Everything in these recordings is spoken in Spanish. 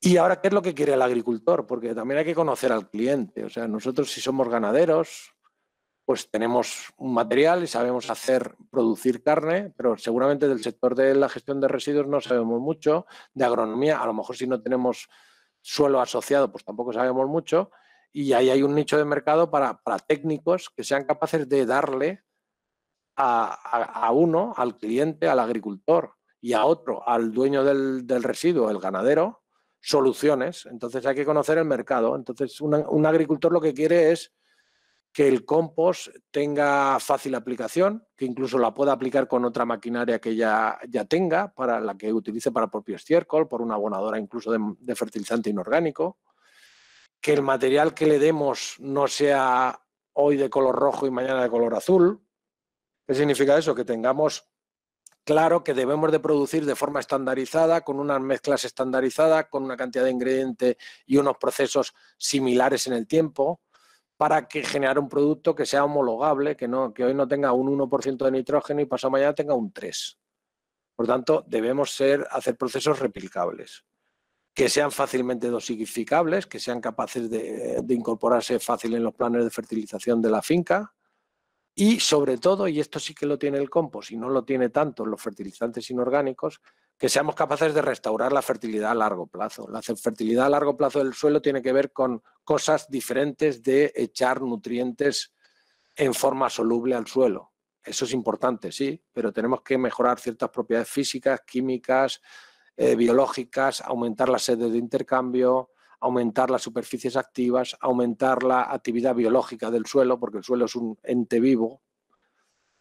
¿Y ahora qué es lo que quiere el agricultor? Porque también hay que conocer al cliente. O sea, nosotros si somos ganaderos, pues tenemos un material y sabemos hacer, producir carne, pero seguramente del sector de la gestión de residuos no sabemos mucho, de agronomía, a lo mejor si no tenemos suelo asociado, pues tampoco sabemos mucho, y ahí hay un nicho de mercado para, técnicos que sean capaces de darle a, uno, al cliente, al agricultor y a otro, al dueño del residuo, el ganadero, soluciones. Entonces hay que conocer el mercado. Entonces un agricultor lo que quiere es que el compost tenga fácil aplicación, que incluso la pueda aplicar con otra maquinaria que ya, ya tenga, para la que utilice para propio estiércol, por una abonadora incluso de fertilizante inorgánico, que el material que le demos no sea hoy de color rojo y mañana de color azul. ¿Qué significa eso? Que tengamos Claro que debemos de producir de forma estandarizada, con unas mezclas estandarizadas, con una cantidad de ingredientes y unos procesos similares en el tiempo, para que generar un producto que sea homologable, que, que hoy no tenga un 1% de nitrógeno y pasado mañana tenga un 3%. Por tanto, debemos hacer procesos replicables, que sean fácilmente dosificables, que sean capaces de, de incorporarse fácil en los planes de fertilización de la finca, y sobre todo, y esto sí que lo tiene el compost y no lo tiene tanto los fertilizantes inorgánicos, que seamos capaces de restaurar la fertilidad a largo plazo. La fertilidad a largo plazo del suelo tiene que ver con cosas diferentes de echar nutrientes en forma soluble al suelo. Eso es importante, sí, pero tenemos que mejorar ciertas propiedades físicas, químicas, eh, biológicas, aumentar las sedes de intercambio, aumentar las superficies activas, aumentar la actividad biológica del suelo, porque el suelo es un ente vivo.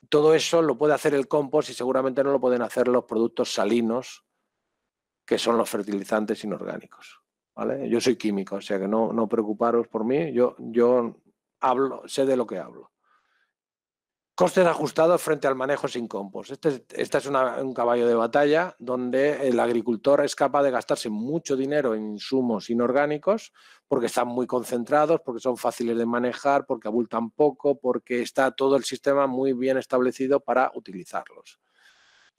Todo eso lo puede hacer el compost y seguramente no lo pueden hacer los productos salinos, que son los fertilizantes inorgánicos. ¿vale? Yo soy químico, o sea que no, no preocuparos por mí, yo, yo hablo, sé de lo que hablo. Costes ajustados frente al manejo sin compost. Este, es este un caballo de batalla donde el agricultor es capaz de gastarse mucho dinero en insumos inorgánicos porque están muy concentrados, porque son fáciles de manejar, porque abultan poco, porque está todo el sistema muy bien establecido para utilizarlos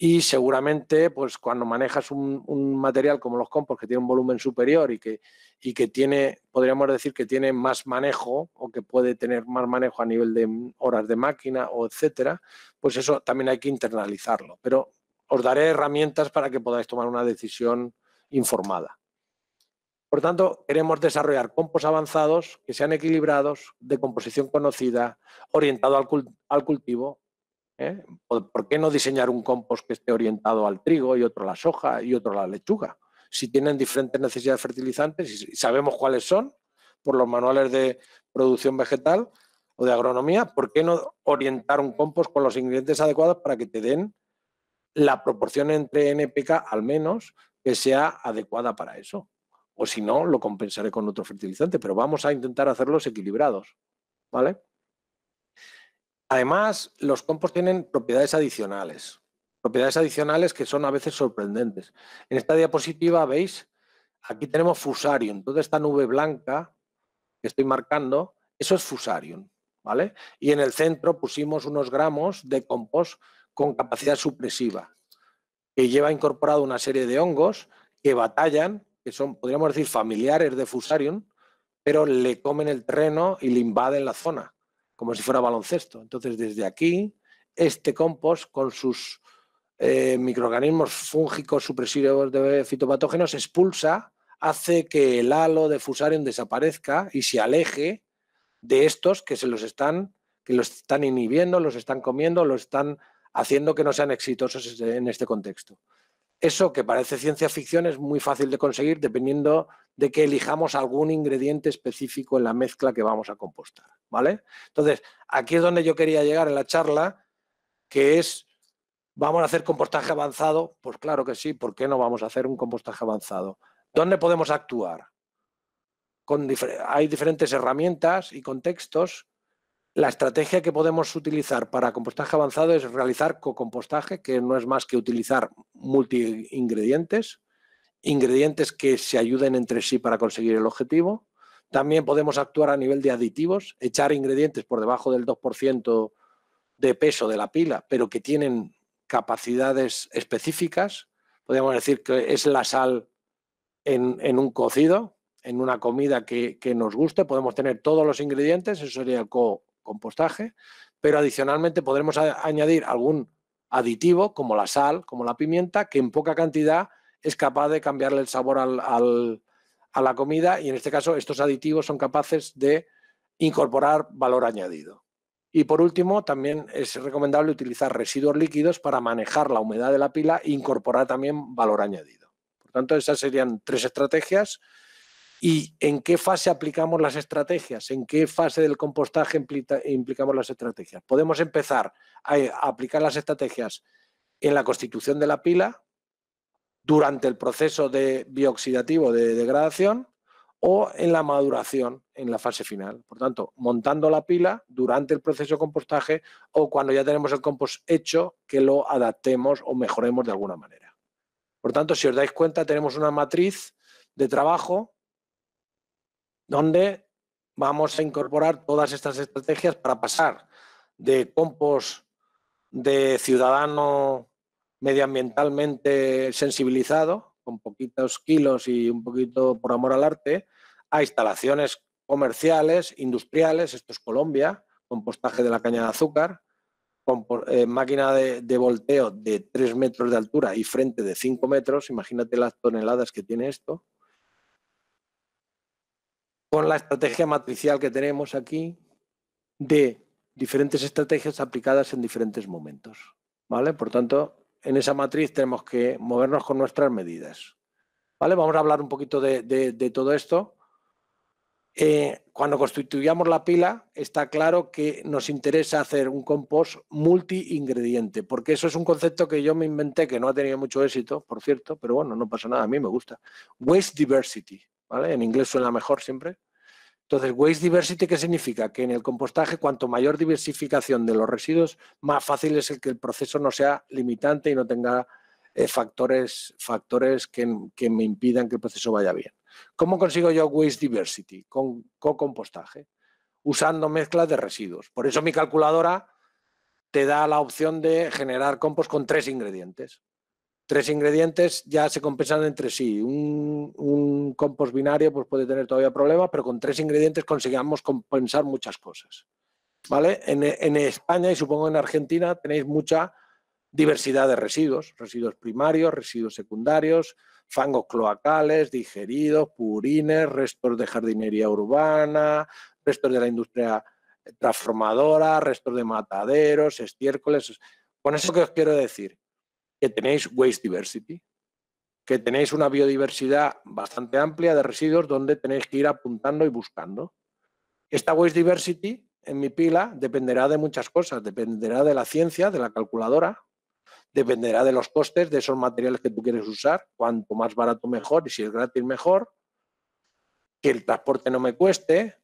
y seguramente pues cuando manejas un, material como los compost que tiene un volumen superior y que, y que tiene, podríamos decir que tiene más manejo o que puede tener más manejo a nivel de horas de máquina o etcétera, pues eso también hay que internalizarlo. Pero os daré herramientas para que podáis tomar una decisión informada. Por tanto, queremos desarrollar compost avanzados que sean equilibrados, de composición conocida, orientado al, al cultivo ¿eh? ¿Por qué no diseñar un compost que esté orientado al trigo y otro a la soja y otro a la lechuga? Si tienen diferentes necesidades de fertilizantes y sabemos cuáles son por los manuales de producción vegetal o de agronomía, ¿por qué no orientar un compost con los ingredientes adecuados para que te den la proporción entre NPK al menos que sea adecuada para eso? O si no, lo compensaré con otro fertilizante, pero vamos a intentar hacerlos equilibrados. ¿Vale? Además, los compost tienen propiedades adicionales, propiedades adicionales que son a veces sorprendentes. En esta diapositiva, veis, aquí tenemos fusarium, toda esta nube blanca que estoy marcando, eso es fusarium, ¿vale? Y en el centro pusimos unos gramos de compost con capacidad supresiva, que lleva incorporado una serie de hongos que batallan, que son, podríamos decir, familiares de fusarium, pero le comen el terreno y le invaden la zona como si fuera baloncesto. Entonces, desde aquí, este compost con sus eh, microorganismos fúngicos supresivos de fitopatógenos expulsa, hace que el halo de fusarium desaparezca y se aleje de estos que se los están, que los están inhibiendo, los están comiendo, los están haciendo que no sean exitosos en este contexto. Eso que parece ciencia ficción es muy fácil de conseguir dependiendo de que elijamos algún ingrediente específico en la mezcla que vamos a compostar. ¿vale? Entonces, aquí es donde yo quería llegar en la charla, que es, ¿vamos a hacer compostaje avanzado? Pues claro que sí, ¿por qué no vamos a hacer un compostaje avanzado? ¿Dónde podemos actuar? hay diferentes herramientas y contextos. La estrategia que podemos utilizar para compostaje avanzado es realizar co-compostaje, que no es más que utilizar multi-ingredientes, ingredientes que se ayuden entre sí para conseguir el objetivo. También podemos actuar a nivel de aditivos, echar ingredientes por debajo del 2% de peso de la pila, pero que tienen capacidades específicas. Podríamos decir que es la sal en, un cocido, en una comida que, nos guste. Podemos tener todos los ingredientes, eso sería el co compostaje, pero adicionalmente podremos añadir algún aditivo como la sal, como la pimienta, que en poca cantidad es capaz de cambiarle el sabor al, a la comida y en este caso estos aditivos son capaces de incorporar valor añadido. Y por último, también es recomendable utilizar residuos líquidos para manejar la humedad de la pila e incorporar también valor añadido. Por tanto, esas serían tres estrategias. ¿Y en qué fase aplicamos las estrategias? ¿En qué fase del compostaje implicamos las estrategias? Podemos empezar a aplicar las estrategias en la constitución de la pila, durante el proceso de bioxidativo de degradación o en la maduración en la fase final. Por tanto, montando la pila durante el proceso de compostaje o cuando ya tenemos el compost hecho, que lo adaptemos o mejoremos de alguna manera. Por tanto, si os dais cuenta, tenemos una matriz de trabajo donde vamos a incorporar todas estas estrategias para pasar de compost de ciudadano medioambientalmente sensibilizado, con poquitos kilos y un poquito por amor al arte, a instalaciones comerciales, industriales, esto es Colombia, compostaje de la caña de azúcar, con, eh, máquina de, volteo de 3 metros de altura y frente de 5 metros, imagínate las toneladas que tiene esto. Con la estrategia matricial que tenemos aquí de diferentes estrategias aplicadas en diferentes momentos. ¿Vale? Por tanto, en esa matriz tenemos que movernos con nuestras medidas. ¿Vale? Vamos a hablar un poquito de, todo esto. Eh, cuando constituyamos la pila, está claro que nos interesa hacer un compost multi-ingrediente, porque eso es un concepto que yo me inventé, que no ha tenido mucho éxito, por cierto, pero bueno, no pasa nada, a mí me gusta. Waste diversity, ¿vale? En inglés suena mejor siempre. Entonces, waste diversity, ¿qué significa? Que en el compostaje, cuanto mayor diversificación de los residuos, más fácil es el que el proceso no sea limitante y no tenga eh, factores, factores que, que, me impidan que el proceso vaya bien. ¿Cómo consigo yo waste diversity? Con co-compostaje, usando mezclas de residuos. Por eso mi calculadora te da la opción de generar compost con tres ingredientes tres ingredientes ya se compensan entre sí. Un, compost binario pues puede tener todavía problemas, pero con tres ingredientes conseguimos compensar muchas cosas. ¿Vale? En, España y supongo en Argentina tenéis mucha diversidad de residuos, residuos primarios, residuos secundarios, fangos cloacales, digeridos, purines, restos de jardinería urbana, restos de la industria transformadora, restos de mataderos, estiércoles. Con eso que os quiero decir, que tenéis waste diversity, que tenéis una biodiversidad bastante amplia de residuos donde tenéis que ir apuntando y buscando. Esta waste diversity en mi pila dependerá de muchas cosas, dependerá de la ciencia, de la calculadora, dependerá de los costes de esos materiales que tú quieres usar, cuanto más barato mejor y si es gratis mejor, que el transporte no me cueste,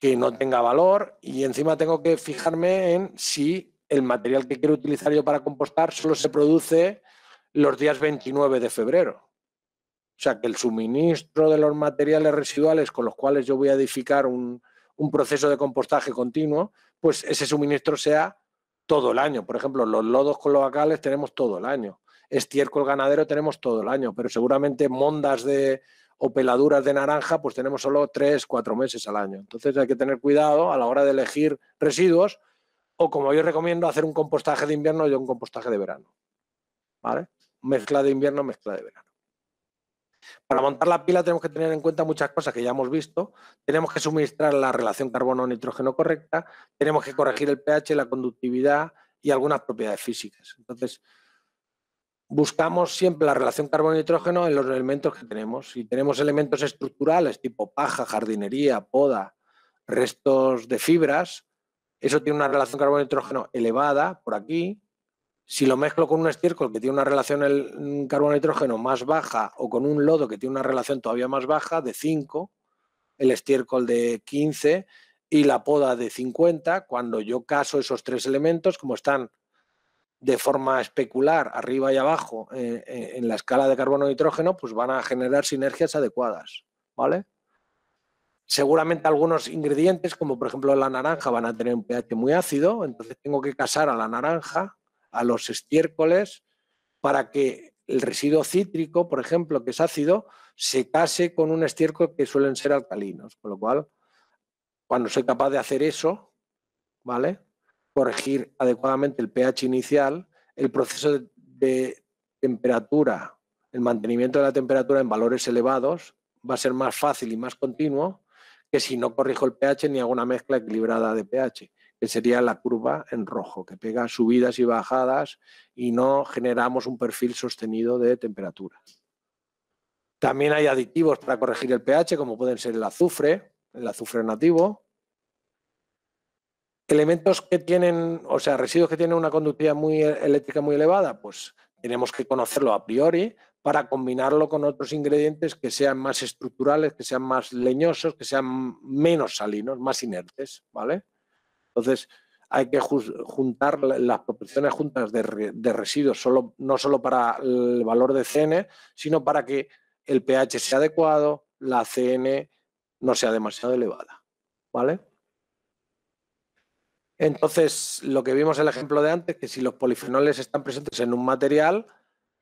que no tenga valor y encima tengo que fijarme en si el material que quiero utilizar yo para compostar solo se produce los días 29 de febrero. O sea, que el suministro de los materiales residuales con los cuales yo voy a edificar un, proceso de compostaje continuo, pues ese suministro sea todo el año. Por ejemplo, los lodos cloacales tenemos todo el año, estiércol ganadero tenemos todo el año, pero seguramente mondas de o peladuras de naranja, pues tenemos solo tres, cuatro meses al año. Entonces hay que tener cuidado a la hora de elegir residuos o como yo recomiendo, hacer un compostaje de invierno y un compostaje de verano. ¿Vale? Mezcla de invierno, mezcla de verano. Para montar la pila tenemos que tener en cuenta muchas cosas que ya hemos visto. Tenemos que suministrar la relación carbono-nitrógeno correcta, tenemos que corregir el pH, la conductividad y algunas propiedades físicas. Entonces, buscamos siempre la relación carbono-nitrógeno en los elementos que tenemos. Si tenemos elementos estructurales tipo paja, jardinería, poda, restos de fibras, eso tiene una relación carbono-nitrógeno elevada por aquí. Si lo mezclo con un estiércol que tiene una relación mm, carbono-nitrógeno más baja o con un lodo que tiene una relación todavía más baja de 5, el estiércol de 15 y la poda de 50, cuando yo caso esos tres elementos, como están de forma especular arriba y abajo eh, eh, en la escala de carbono-nitrógeno, pues van a generar sinergias adecuadas. ¿Vale? Seguramente algunos ingredientes, como por ejemplo la naranja, van a tener un pH muy ácido, entonces tengo que casar a la naranja, a los estiércoles, para que el residuo cítrico, por ejemplo, que es ácido, se case con un estiércol que suelen ser alcalinos. Con lo cual, cuando soy capaz de hacer eso, ¿vale? Corregir adecuadamente el pH inicial, el proceso de, de temperatura, el mantenimiento de la temperatura en valores elevados, va a ser más fácil y más continuo que si no corrijo el pH ni hago una mezcla equilibrada de pH, que sería la curva en rojo, que pega subidas y bajadas y no generamos un perfil sostenido de temperatura. También hay aditivos para corregir el pH, como pueden ser el azufre, el azufre nativo. Elementos que tienen, o sea, residuos que tienen una conductividad muy eh, eléctrica muy elevada, pues tenemos que conocerlo a priori para combinarlo con otros ingredientes que sean más estructurales, que sean más leñosos, que sean menos salinos, más inertes, ¿vale? Entonces, hay que juntar las proporciones juntas de, residuos, no solo para el valor de CN, sino para que el pH sea adecuado, la CN no sea demasiado elevada, ¿vale? Entonces, lo que vimos en el ejemplo de antes, que si los polifenoles están presentes en un material,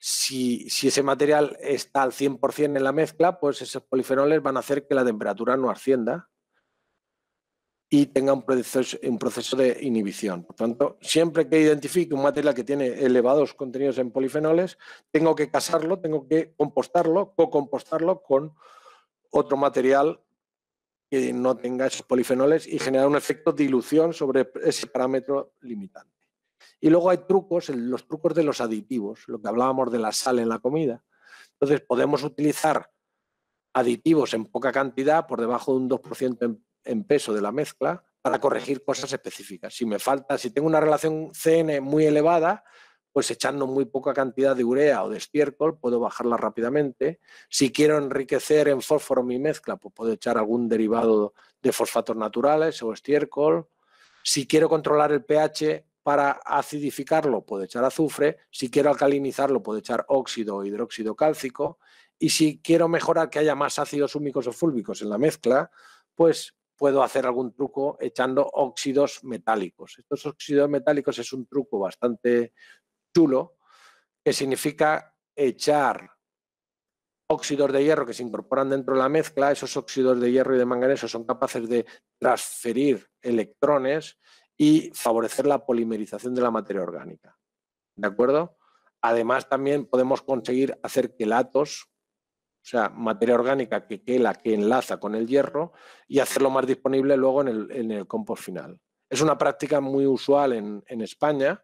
si, ese material está al 100% en la mezcla, pues esos polifenoles van a hacer que la temperatura no ascienda y tenga un proceso, un proceso de inhibición. Por tanto, siempre que identifique un material que tiene elevados contenidos en polifenoles, tengo que casarlo, tengo que compostarlo, co-compostarlo con otro material que no tenga esos polifenoles y generar un efecto de dilución sobre ese parámetro limitante. Y luego hay trucos, los trucos de los aditivos, lo que hablábamos de la sal en la comida. Entonces podemos utilizar aditivos en poca cantidad, por debajo de un 2% en, peso de la mezcla, para corregir cosas específicas. Si me falta, si tengo una relación CN muy elevada, pues echando muy poca cantidad de urea o de estiércol, puedo bajarla rápidamente. Si quiero enriquecer en fósforo mi mezcla, pues puedo echar algún derivado de fosfatos naturales o estiércol. Si quiero controlar el pH, para acidificarlo puedo echar azufre, si quiero alcalinizarlo puedo echar óxido o hidróxido cálcico y si quiero mejorar que haya más ácidos húmicos o fúlbicos en la mezcla, pues puedo hacer algún truco echando óxidos metálicos. Estos óxidos metálicos es un truco bastante chulo que significa echar óxidos de hierro que se incorporan dentro de la mezcla, esos óxidos de hierro y de manganeso son capaces de transferir electrones y favorecer la polimerización de la materia orgánica. ¿De acuerdo? Además, también podemos conseguir hacer quelatos, o sea, materia orgánica que quela, que enlaza con el hierro, y hacerlo más disponible luego en el, compost final. Es una práctica muy usual en, en España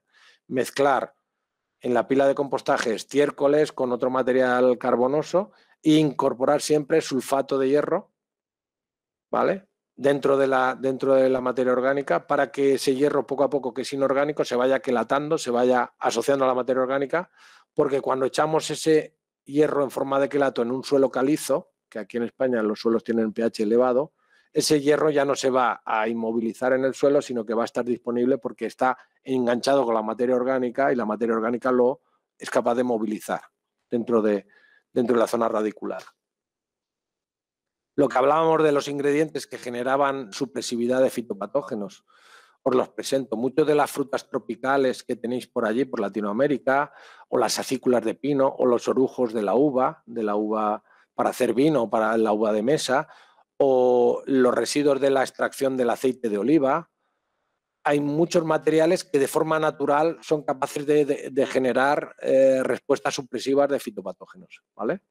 mezclar en la pila de compostaje estiércoles con otro material carbonoso e incorporar siempre sulfato de hierro, ¿vale? dentro de, la, dentro de la materia orgánica para que ese hierro poco a poco que es inorgánico se vaya quelatando, se vaya asociando a la materia orgánica, porque cuando echamos ese hierro en forma de quelato en un suelo calizo, que aquí en España los suelos tienen pH elevado, ese hierro ya no se va a inmovilizar en el suelo, sino que va a estar disponible porque está enganchado con la materia orgánica y la materia orgánica lo es capaz de movilizar dentro de, dentro de la zona radicular. Lo que hablábamos de los ingredientes que generaban supresividad de fitopatógenos, os los presento. Muchas de las frutas tropicales que tenéis por allí, por Latinoamérica, o las acículas de pino, o los orujos de la uva, de la uva para hacer vino, para la uva de mesa, o los residuos de la extracción del aceite de oliva, hay muchos materiales que de forma natural son capaces de, generar eh, respuestas supresivas de fitopatógenos. ¿vale?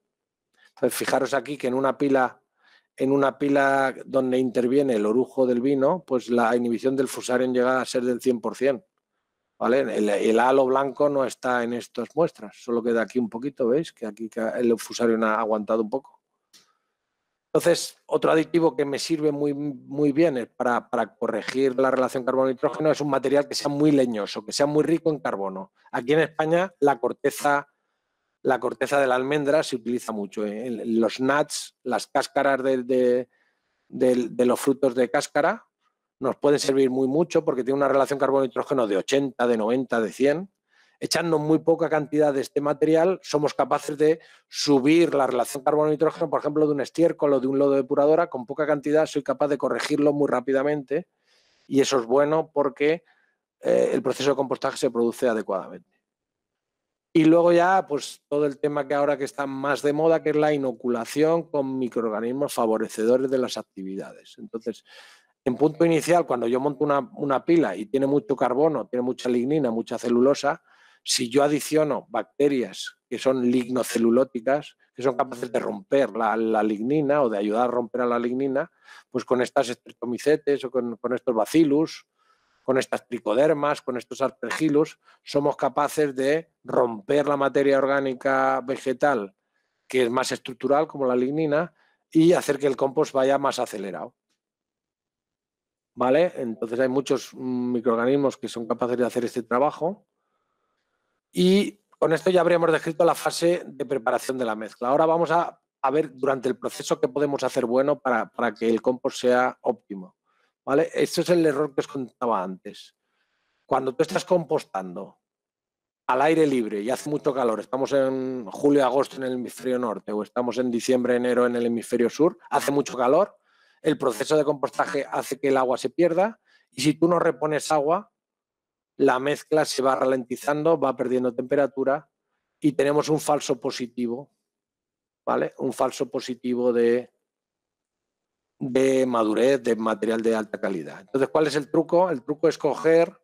Entonces, fijaros aquí que en una pila en una pila donde interviene el orujo del vino, pues la inhibición del fusarium llega a ser del 100%. ¿vale? El, halo blanco no está en estas muestras, solo queda aquí un poquito, ¿veis? Que aquí el fusarium ha aguantado un poco. Entonces, otro aditivo que me sirve muy, muy bien para, para corregir la relación carbono-nitrógeno es un material que sea muy leñoso, que sea muy rico en carbono. Aquí en España la corteza la corteza de la almendra se utiliza mucho. ¿eh? Los nuts, las cáscaras de, los frutos de cáscara, nos pueden servir muy mucho porque tiene una relación carbono-nitrógeno de 80, de 90, de 100. Echando muy poca cantidad de este material, somos capaces de subir la relación carbono-nitrógeno, por ejemplo, de un estiércol o de un lodo depuradora. Con poca cantidad soy capaz de corregirlo muy rápidamente y eso es bueno porque eh, el proceso de compostaje se produce adecuadamente. Y luego ya, pues todo el tema que ahora que está más de moda, que es la inoculación con microorganismos favorecedores de las actividades. Entonces, en punto inicial, cuando yo monto una, pila y tiene mucho carbono, tiene mucha lignina, mucha celulosa, si yo adiciono bacterias que son lignocelulóticas, que son capaces de romper la, lignina o de ayudar a romper a la lignina, pues con estas estreptomicetes o con, con estos bacillus con estas tricodermas, con estos aspergilos, somos capaces de romper la materia orgánica vegetal, que es más estructural, como la lignina, y hacer que el compost vaya más acelerado. ¿Vale? Entonces hay muchos mm, microorganismos que son capaces de hacer este trabajo. Y con esto ya habríamos descrito la fase de preparación de la mezcla. Ahora vamos a, ver durante el proceso qué podemos hacer bueno para, para que el compost sea óptimo. ¿vale? Este es el error que os contaba antes. Cuando tú estás compostando al aire libre y hace mucho calor, estamos en julio, agosto en el hemisferio norte o estamos en diciembre, enero en el hemisferio sur, hace mucho calor, el proceso de compostaje hace que el agua se pierda y si tú no repones agua, la mezcla se va ralentizando, va perdiendo temperatura y tenemos un falso positivo, ¿vale? Un falso positivo de de madurez, de material de alta calidad. Entonces, ¿cuál es el truco? El truco es coger,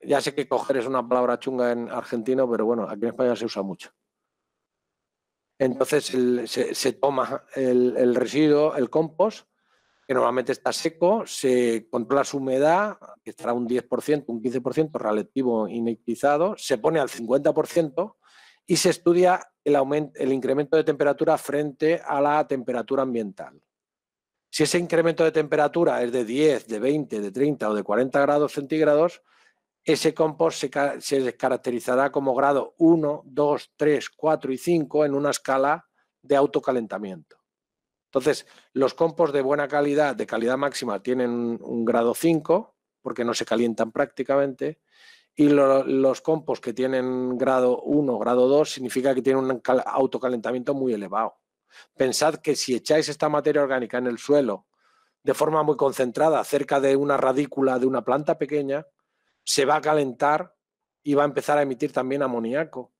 ya sé que coger es una palabra chunga en argentino, pero bueno, aquí en España se usa mucho. Entonces se, toma el, residuo, el compost, que normalmente está seco, se controla su humedad, que estará un 10%, un 15% relativo inequizado, se pone al 50% y se estudia el, el incremento de temperatura frente a la temperatura ambiental. Si ese incremento de temperatura es de 10, de 20, de 30 o de 40 grados centígrados, ese compost se, caracterizará como grado 1, 2, 3, 4 y 5 en una escala de autocalentamiento. Entonces, los compost de buena calidad, de calidad máxima, tienen un grado 5 porque no se calientan prácticamente y los compost que tienen grado 1, grado 2, significa que tienen un autocalentamiento muy elevado. Pensad que si echáis esta materia orgánica en el suelo de forma muy concentrada, cerca de una radícula de una planta pequeña, se va a calentar y va a empezar a emitir también amoníaco,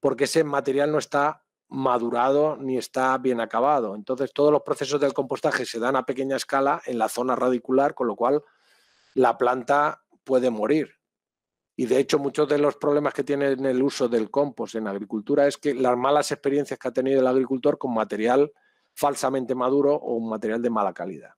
porque ese material no está madurado ni está bien acabado. Entonces, todos los procesos del compostaje se dan a pequeña escala en la zona radicular, con lo cual la planta puede morir. Y de hecho, muchos de los problemas que tiene el uso del compost en agricultura es que las malas experiencias que ha tenido el agricultor con material falsamente maduro o un material de mala calidad.